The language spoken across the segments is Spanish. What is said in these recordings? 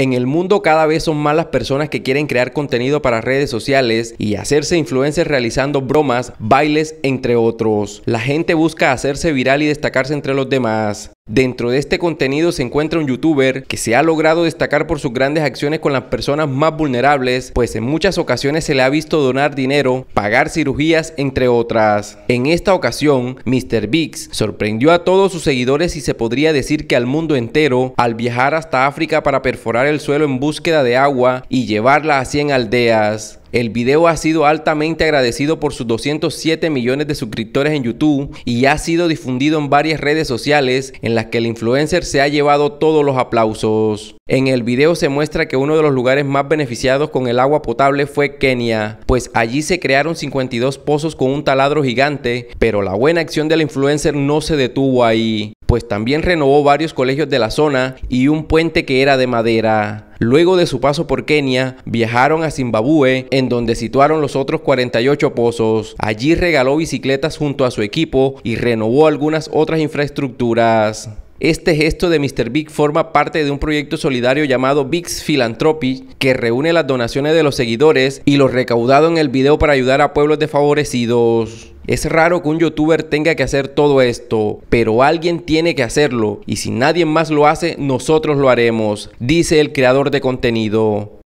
En el mundo cada vez son más las personas que quieren crear contenido para redes sociales y hacerse influencers realizando bromas, bailes, entre otros. La gente busca hacerse viral y destacarse entre los demás. Dentro de este contenido se encuentra un youtuber que se ha logrado destacar por sus grandes acciones con las personas más vulnerables, pues en muchas ocasiones se le ha visto donar dinero, pagar cirugías, entre otras. En esta ocasión, Mr. Biggs sorprendió a todos sus seguidores y se podría decir que al mundo entero al viajar hasta África para perforar el suelo en búsqueda de agua y llevarla a 100 aldeas. El video ha sido altamente agradecido por sus 207 millones de suscriptores en YouTube y ha sido difundido en varias redes sociales en las que el influencer se ha llevado todos los aplausos. En el video se muestra que uno de los lugares más beneficiados con el agua potable fue Kenia, pues allí se crearon 52 pozos con un taladro gigante, pero la buena acción del influencer no se detuvo ahí, pues también renovó varios colegios de la zona y un puente que era de madera. Luego de su paso por Kenia, viajaron a Zimbabue, en donde situaron los otros 48 pozos. Allí regaló bicicletas junto a su equipo y renovó algunas otras infraestructuras. Este gesto de Mr. Big forma parte de un proyecto solidario llamado Big's Philanthropy que reúne las donaciones de los seguidores y lo recaudado en el video para ayudar a pueblos desfavorecidos. Es raro que un youtuber tenga que hacer todo esto, pero alguien tiene que hacerlo y si nadie más lo hace, nosotros lo haremos, dice el creador de contenido.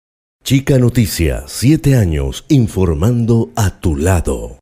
Chica Noticia, 7 años informando a tu lado.